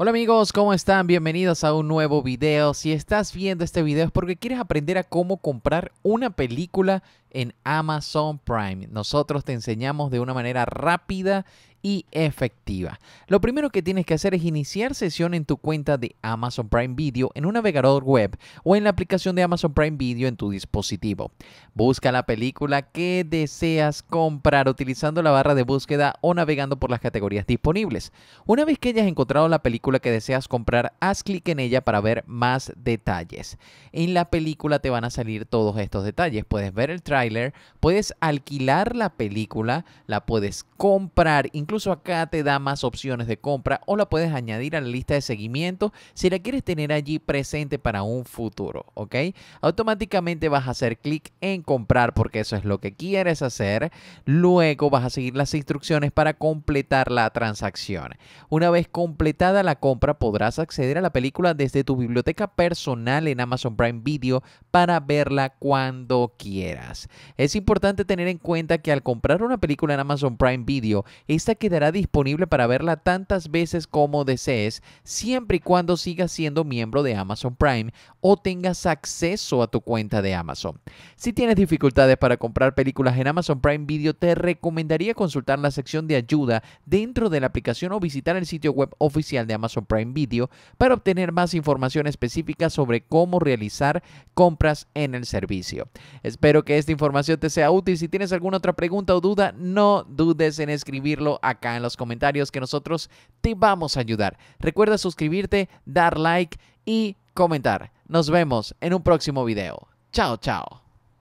Hola amigos, ¿cómo están? Bienvenidos a un nuevo video. Si estás viendo este video es porque quieres aprender a cómo comprar una película en Amazon Prime. Nosotros te enseñamos de una manera rápida y efectiva. Lo primero que tienes que hacer es iniciar sesión en tu cuenta de Amazon Prime Video en un navegador web o en la aplicación de Amazon Prime Video en tu dispositivo. Busca la película que deseas comprar utilizando la barra de búsqueda o navegando por las categorías disponibles. Una vez que hayas encontrado la película que deseas comprar, haz clic en ella para ver más detalles. En la película te van a salir todos estos detalles. Puedes ver el tráiler, puedes alquilar la película, la puedes comprar, incluso Incluso acá te da más opciones de compra o la puedes añadir a la lista de seguimiento si la quieres tener allí presente para un futuro, Automáticamente vas a hacer clic en comprar porque eso es lo que quieres hacer. Luego vas a seguir las instrucciones para completar la transacción. Una vez completada la compra podrás acceder a la película desde tu biblioteca personal en Amazon Prime Video para verla cuando quieras. Es importante tener en cuenta que al comprar una película en Amazon Prime Video, esta quedará disponible para verla tantas veces como desees, siempre y cuando sigas siendo miembro de Amazon Prime o tengas acceso a tu cuenta de Amazon. Si tienes dificultades para comprar películas en Amazon Prime Video, te recomendaría consultar la sección de ayuda dentro de la aplicación o visitar el sitio web oficial de Amazon Prime Video para obtener más información específica sobre cómo realizar compras en el servicio. Espero que esta información te sea útil. Si tienes alguna otra pregunta o duda, no dudes en escribirlo acá en los comentarios que nosotros te vamos a ayudar. Recuerda suscribirte, dar like y comentar. Nos vemos en un próximo video. Chao, chao.